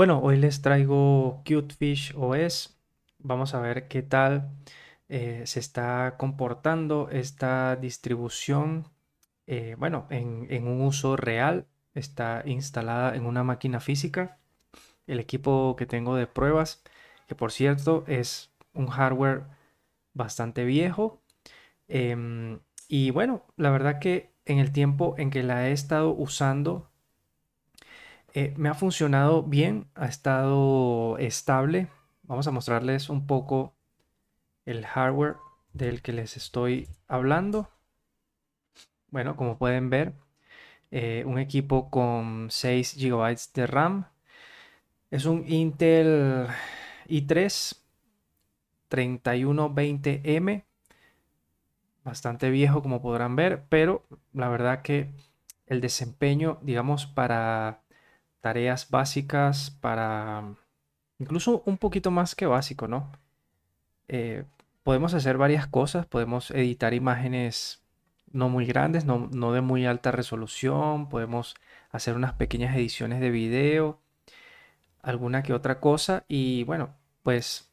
Bueno, hoy les traigo Cutefish OS. Vamos a ver qué tal eh, se está comportando esta distribución. Eh, bueno, en, un uso real. Está instalada en una máquina física. El equipo que tengo de pruebas, que por cierto es un hardware bastante viejo. Em, y bueno, la verdad que en el tiempo en que la he estado usando eh, me ha funcionado bien, ha estado estable. Vamos a mostrarles un poco el hardware del que les estoy hablando. Bueno, como pueden ver, eh, un equipo con 6 GB de RAM. Es un Intel i3 3120M. Bastante viejo como podrán ver, pero la verdad que el desempeño, digamos, para tareas básicas para, mm, incluso un poquito más que básico, ¿no? Eh, podemos hacer varias cosas, podemos editar imágenes no muy grandes, no, de muy alta resolución, podemos hacer unas pequeñas ediciones de video, alguna que otra cosa y bueno, pues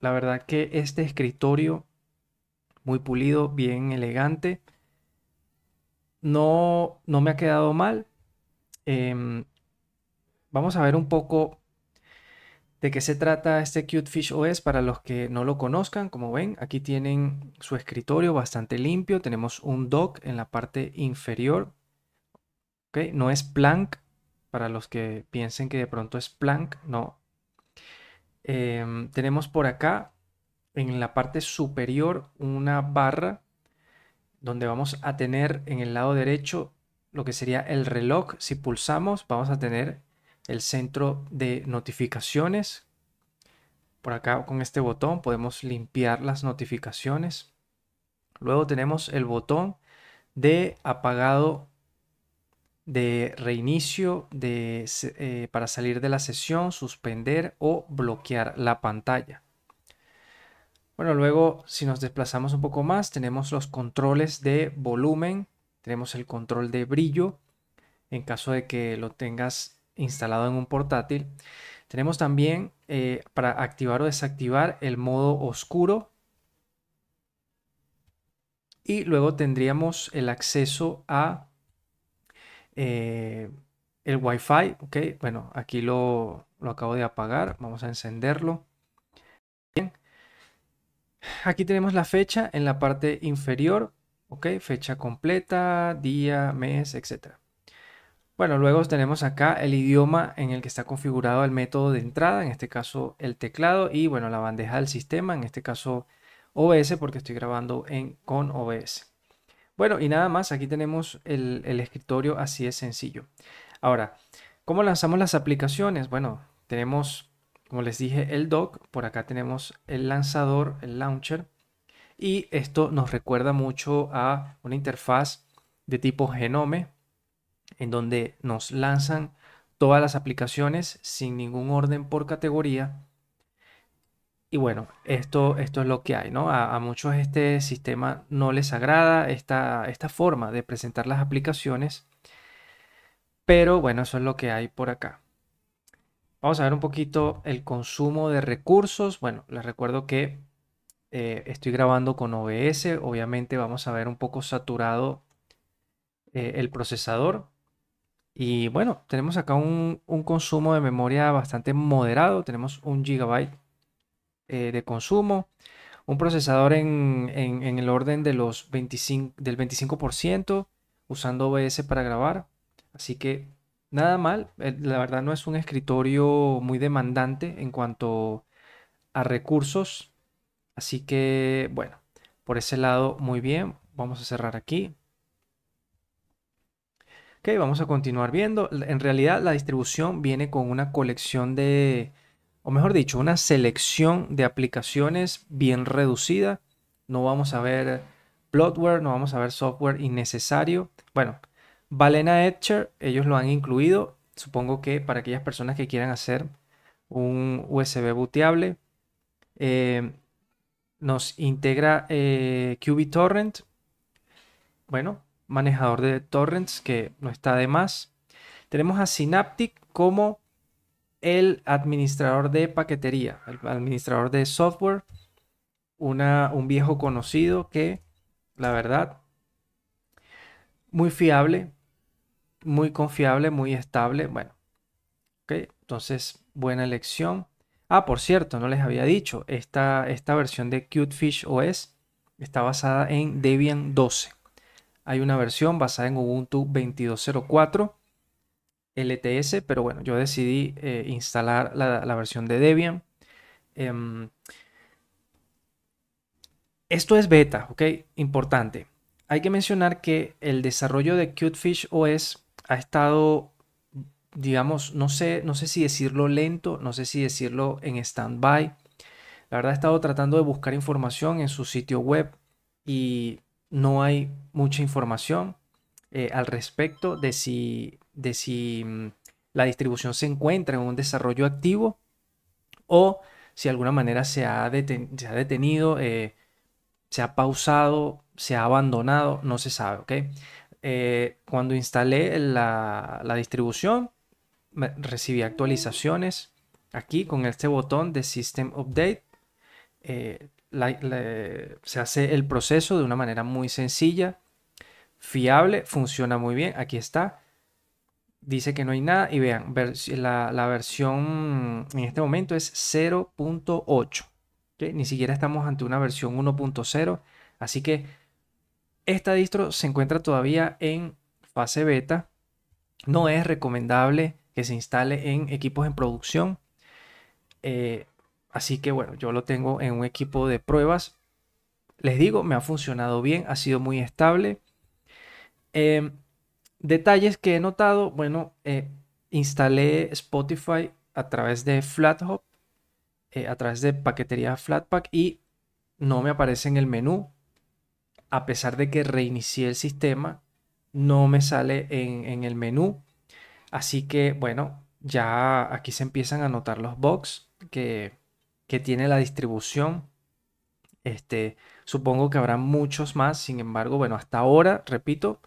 la verdad que este escritorio muy pulido, bien elegante, no, no me ha quedado mal. Em, Vamos a ver un poco de qué se trata este Cutefish OS para los que no lo conozcan. Como ven, aquí tienen su escritorio bastante limpio. Tenemos un dock en la parte inferior. Okay. No es Plank, para los que piensen que de pronto es Plank, no. Em, tenemos por acá, en la parte superior, una barra donde vamos a tener en el lado derecho lo que sería el reloj. Si pulsamos, vamos a tener el centro de notificaciones. Por acá con este botón podemos limpiar las notificaciones. Luego tenemos el botón de apagado de reinicio de, eh, para salir de la sesión, suspender o bloquear la pantalla. Bueno, luego si nos desplazamos un poco más, tenemos los controles de volumen, tenemos el control de brillo, en caso de que lo tengas instalado en un portátil. Tenemos también eh, para activar o desactivar el modo oscuro. Y luego tendríamos el acceso a eh, el Wi-Fi. Okay. Bueno, aquí lo, lo acabo de apagar. Vamos a encenderlo. Bien. Aquí tenemos la fecha en la parte inferior. Ok, fecha completa, día, mes, etcétera. Bueno, luego tenemos acá el idioma en el que está configurado el método de entrada, en este caso el teclado y bueno, la bandeja del sistema, en este caso OBS porque estoy grabando en, con OBS. Bueno, y nada más, aquí tenemos el, escritorio así de sencillo. Ahora, ¿cómo lanzamos las aplicaciones? Bueno, tenemos, como les dije, el dock, por acá tenemos el lanzador, el launcher, y esto nos recuerda mucho a una interfaz de tipo genome, en donde nos lanzan todas las aplicaciones sin ningún orden por categoría. Y bueno, esto, esto es lo que hay, ¿no? A, muchos este sistema no les agrada esta, forma de presentar las aplicaciones, pero bueno, eso es lo que hay por acá. Vamos a ver un poquito el consumo de recursos. Bueno, les recuerdo que eh, estoy grabando con OBS, obviamente vamos a ver un poco saturado eh, el procesador, y bueno, tenemos acá un, consumo de memoria bastante moderado, tenemos un gigabyte eh, de consumo, un procesador en, el orden de los 25, del 25% usando OBS para grabar, así que nada mal, eh, la verdad no es un escritorio muy demandante en cuanto a recursos, así que bueno, por ese lado muy bien, vamos a cerrar aquí vamos a continuar viendo. En realidad la distribución viene con una colección de, o mejor dicho, una selección de aplicaciones bien reducida. No vamos a ver bloatware, no vamos a ver software innecesario. Bueno, Balena Etcher, ellos lo han incluido, supongo que para aquellas personas que quieran hacer un USB booteable. Eh, nos integra eh, QBTorrent. Bueno, manejador de torrents que no está de más. Tenemos a Synaptic como el administrador de paquetería, el administrador de software, una, un viejo conocido que, la verdad, muy fiable, muy confiable, muy estable. Bueno, ok, entonces buena elección. Ah, por cierto, no les había dicho, esta, esta versión de Cutefish OS está basada en Debian 12. Hay una versión basada en Ubuntu 22.04 LTS, pero bueno, yo decidí eh, instalar la, versión de Debian. Em, esto es beta, ¿ok? Importante. Hay que mencionar que el desarrollo de Cutefish OS ha estado, digamos, no sé, no sé si decirlo lento, no sé si decirlo en stand-by. La verdad he estado tratando de buscar información en su sitio web y no hay mucha información eh, al respecto de si, de si mm, la distribución se encuentra en un desarrollo activo o si de alguna manera se ha, se ha detenido, eh, se ha pausado, se ha abandonado, no se sabe, ¿ok? Eh, cuando instalé la, distribución, recibí actualizaciones aquí con este botón de System Update se hace el proceso de una manera muy sencilla, fiable, funciona muy bien. Aquí está. Dice que no hay nada y vean, la, versión en este momento es 0.8. Ni siquiera estamos ante una versión 1.0. Así que esta distro se encuentra todavía en fase beta. No es recomendable que se instale en equipos en producción. Eh, Así que bueno, yo lo tengo en un equipo de pruebas. Les digo, me ha funcionado bien, ha sido muy estable. Em, detalles que he notado, bueno, eh, instalé Spotify a través de FlatHop, eh, a través de paquetería Flatpak y no me aparece en el menú. A pesar de que reinicié el sistema, no me sale en, en el menú. Así que bueno, ya aquí se empiezan a notar los bugs que que tiene la distribución. Este, supongo que habrá muchos más, sin embargo, bueno, hasta ahora, repito,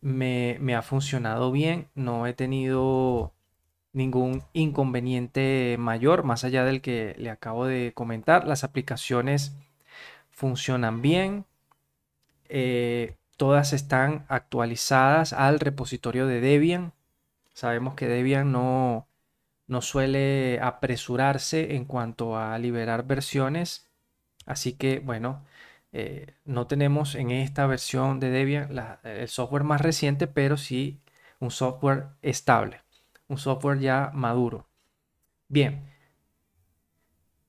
me, ha funcionado bien, no he tenido ningún inconveniente mayor, más allá del que le acabo de comentar. Las aplicaciones funcionan bien, eh, todas están actualizadas al repositorio de Debian. Sabemos que Debian no, no suele apresurarse en cuanto a liberar versiones. Así que bueno, eh, no tenemos en esta versión de Debian el software más reciente, pero sí un software estable, un software ya maduro. Bien.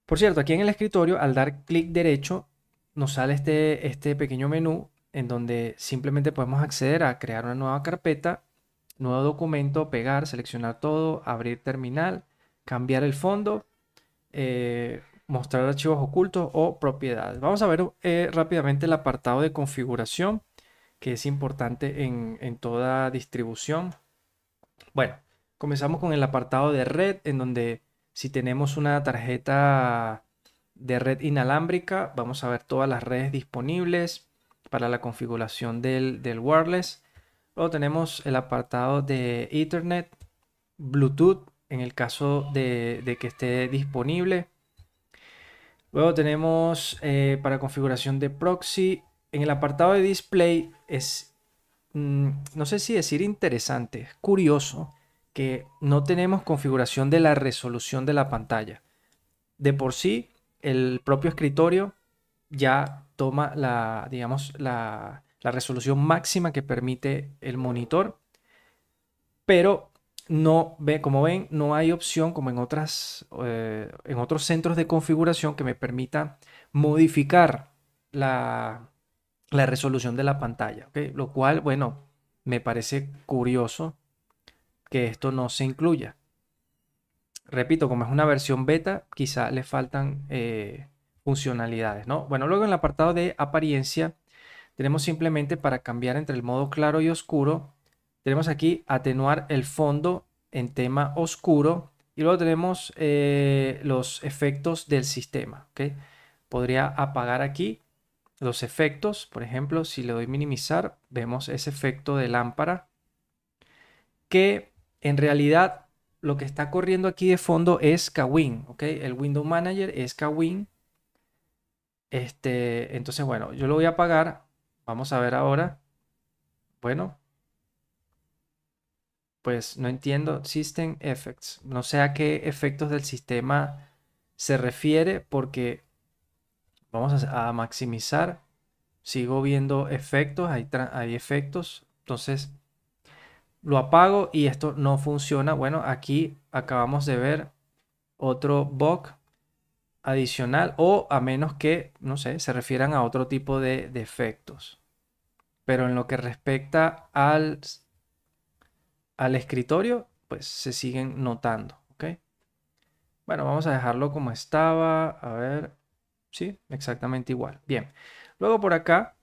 Por cierto, aquí en el escritorio, al dar clic derecho, nos sale este, este pequeño menú en donde simplemente podemos acceder a crear una nueva carpeta nuevo documento, pegar, seleccionar todo, abrir terminal, cambiar el fondo, eh, mostrar archivos ocultos o propiedades. Vamos a ver eh, rápidamente el apartado de configuración que es importante en, en toda distribución. Bueno, comenzamos con el apartado de red en donde si tenemos una tarjeta de red inalámbrica, vamos a ver todas las redes disponibles para la configuración del, del wireless. Luego tenemos el apartado de internet Bluetooth, en el caso de, que esté disponible. Luego tenemos eh, para configuración de proxy. En el apartado de display es, mm, no sé si decir interesante, es curioso que no tenemos configuración de la resolución de la pantalla. De por sí, el propio escritorio ya toma la, digamos, la, la resolución máxima que permite el monitor, pero no ve, como ven, no hay opción como en otras, eh, en otros centros de configuración que me permita modificar la, la resolución de la pantalla, lo cual, bueno, me parece curioso que esto no se incluya. Repito, como es una versión beta, quizá le faltan eh, funcionalidades, ¿no? Bueno, luego en el apartado de apariencia tenemos simplemente para cambiar entre el modo claro y oscuro, tenemos aquí atenuar el fondo en tema oscuro y luego tenemos eh, los efectos del sistema. ¿okay? Podría apagar aquí los efectos, por ejemplo, si le doy minimizar, vemos ese efecto de lámpara que en realidad lo que está corriendo aquí de fondo es Kwin, ¿ok? El Window Manager es Kwin. Este, entonces, bueno, yo lo voy a apagar Vamos a ver ahora. Bueno. Pues no entiendo. System effects. No sé a qué efectos del sistema se refiere porque vamos a, maximizar. Sigo viendo efectos. Hay, hay efectos. Entonces lo apago y esto no funciona. Bueno, aquí acabamos de ver otro bug adicional o a menos que, no sé, se refieran a otro tipo de defectos. Pero en lo que respecta al, al escritorio, pues se siguen notando, ¿ok? Bueno, vamos a dejarlo como estaba, a ver, sí, exactamente igual. Bien, luego por acá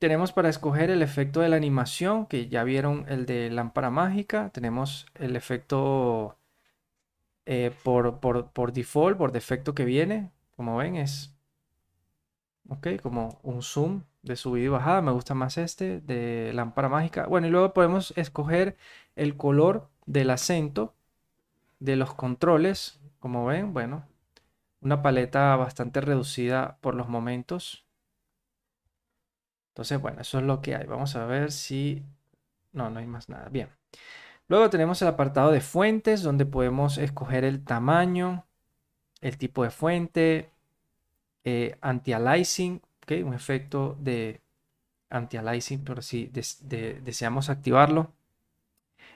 tenemos para escoger el efecto de la animación, que ya vieron el de lámpara mágica, tenemos el efecto eh, por, por, por default, por defecto que viene. Como ven, es ok, como un zoom de subida y bajada. Me gusta más este de lámpara mágica. Bueno, y luego podemos escoger el color del acento de los controles. Como ven, bueno, una paleta bastante reducida por los momentos. Entonces, bueno, eso es lo que hay. Vamos a ver si... No, no hay más nada. Bien. Luego tenemos el apartado de fuentes donde podemos escoger el tamaño, el tipo de fuente, eh, anti-aliasing, un efecto de anti-aliasing pero si deseamos activarlo.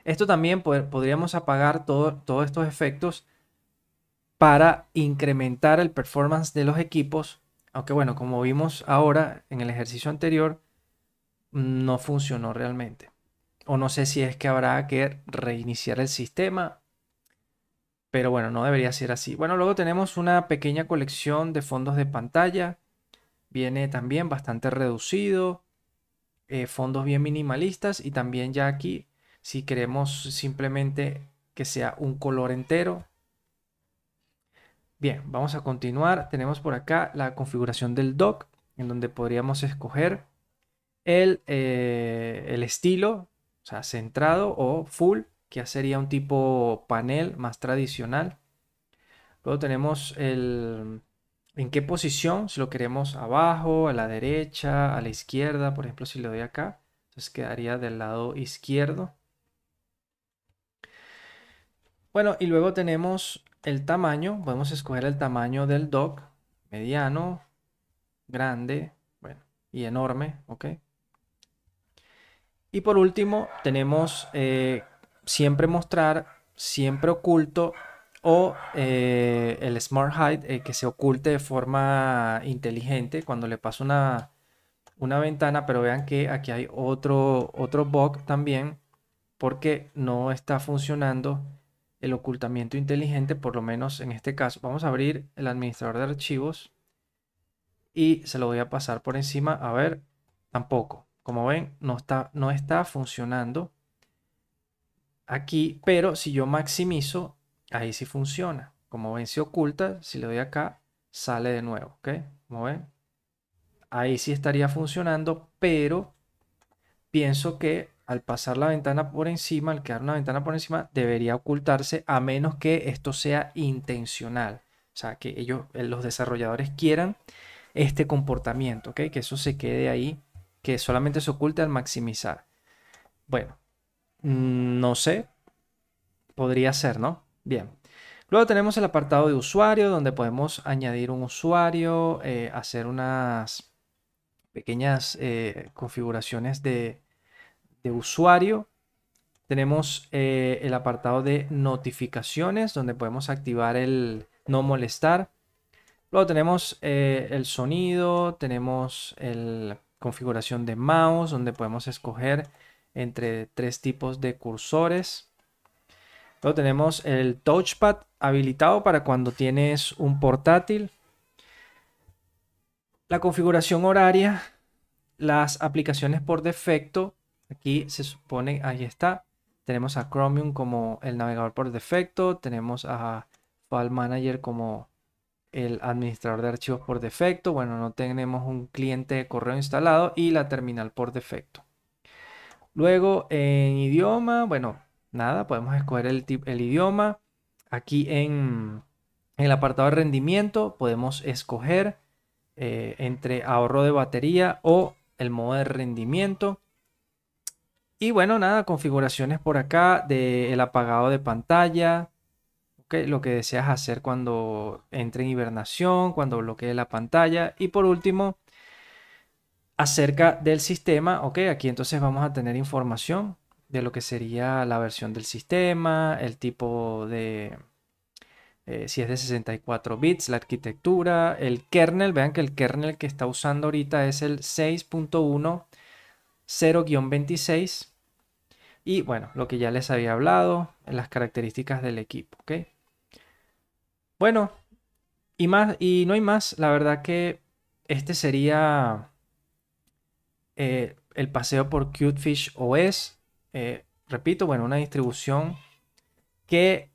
Esto también podríamos apagar todos estos efectos para incrementar el performance de los equipos, aunque bueno, como vimos ahora en el ejercicio anterior, no funcionó realmente o no sé si es que habrá que reiniciar el sistema. Pero bueno, no debería ser así. Bueno, luego tenemos una pequeña colección de fondos de pantalla. Viene también bastante reducido. Eh, fondos bien minimalistas. Y también ya aquí, si queremos simplemente que sea un color entero. Bien, vamos a continuar. Tenemos por acá la configuración del dock, en donde podríamos escoger el, eh, el estilo o sea, centrado o full, que ya sería un tipo panel más tradicional. Luego tenemos el en qué posición, si lo queremos abajo, a la derecha, a la izquierda, por ejemplo, si le doy acá, entonces quedaría del lado izquierdo. Bueno, y luego tenemos el tamaño, podemos escoger el tamaño del doc: mediano, grande, bueno, y enorme, ¿ok? Y por último, tenemos eh, siempre mostrar, siempre oculto o eh, el Smart Hide eh, que se oculte de forma inteligente cuando le paso una, ventana, pero vean que aquí hay otro, otro bug también porque no está funcionando el ocultamiento inteligente, por lo menos en este caso. Vamos a abrir el administrador de archivos y se lo voy a pasar por encima. A ver, tampoco. Como ven, no está, no está funcionando aquí, pero si yo maximizo, ahí sí funciona. Como ven, se oculta, si le doy acá, sale de nuevo, Como ven, ahí sí estaría funcionando, pero pienso que al pasar la ventana por encima, al quedar una ventana por encima, debería ocultarse a menos que esto sea intencional. O sea, que ellos, los desarrolladores quieran este comportamiento, ¿ok? Que eso se quede ahí que solamente se oculte al maximizar. Bueno, mm, no sé, podría ser, ¿no? Bien. Luego tenemos el apartado de usuario, donde podemos añadir un usuario, eh, hacer unas pequeñas eh, configuraciones de, usuario. Tenemos eh, el apartado de notificaciones, donde podemos activar el no molestar. Luego tenemos el sonido, tenemos el, configuración de mouse, donde podemos escoger entre tres tipos de cursores. Luego tenemos el touchpad habilitado para cuando tienes un portátil. La configuración horaria, las aplicaciones por defecto. Aquí se supone, ahí está. Tenemos a Chromium como el navegador por defecto. Tenemos a File Manager como el administrador de archivos por defecto. Bueno, no tenemos un cliente de correo instalado y la terminal por defecto. Luego en idioma, bueno, nada, podemos escoger el, el idioma. Aquí en, el apartado de rendimiento podemos escoger eh, entre ahorro de batería o el modo de rendimiento. Y bueno, nada, configuraciones por acá del apagado de pantalla, lo que deseas hacer cuando entre en hibernación, cuando bloquee la pantalla. Y por último, acerca del sistema, ok, aquí entonces vamos a tener información de lo que sería la versión del sistema, el tipo de, eh, si es de 64 bits, la arquitectura, el kernel, vean que el kernel que está usando ahorita es el 6.10-26 y bueno, lo que ya les había hablado, las características del equipo, ok. Bueno, y más, y no hay más, la verdad que este sería eh, el paseo por Cutefish OS. Eh, repito, bueno, una distribución que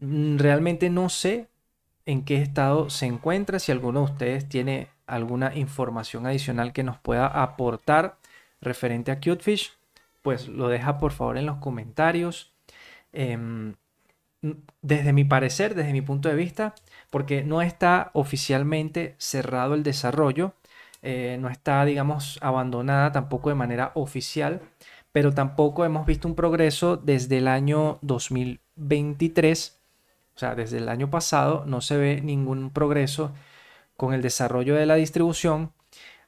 mm, realmente no sé en qué estado se encuentra. Si alguno de ustedes tiene alguna información adicional que nos pueda aportar referente a Cutefish, pues lo deja por favor en los comentarios. Em, desde mi parecer, desde mi punto de vista, porque no está oficialmente cerrado el desarrollo, eh, no está, digamos, abandonada tampoco de manera oficial, pero tampoco hemos visto un progreso desde el año 2023, o sea, desde el año pasado no se ve ningún progreso con el desarrollo de la distribución,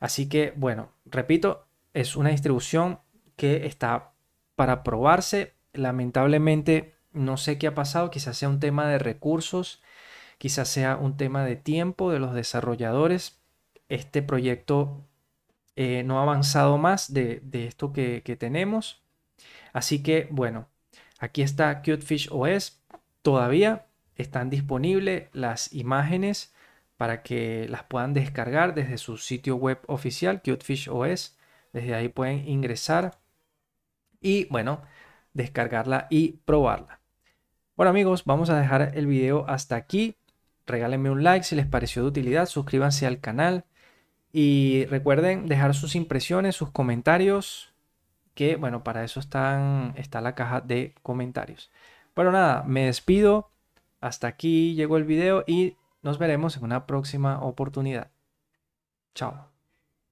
así que, bueno, repito, es una distribución que está para probarse, lamentablemente no sé qué ha pasado, quizás sea un tema de recursos, quizás sea un tema de tiempo de los desarrolladores. Este proyecto eh, no ha avanzado más de, esto que, que, tenemos. Así que bueno, aquí está Cutefish OS. Todavía están disponibles las imágenes para que las puedan descargar desde su sitio web oficial, Cutefish OS. Desde ahí pueden ingresar y bueno, descargarla y probarla. Bueno amigos, vamos a dejar el video hasta aquí. Regálenme un like si les pareció de utilidad, suscríbanse al canal y recuerden dejar sus impresiones, sus comentarios, que bueno, para eso está la caja de comentarios. Bueno, nada, me despido. Hasta aquí llegó el video y nos veremos en una próxima oportunidad. Chao.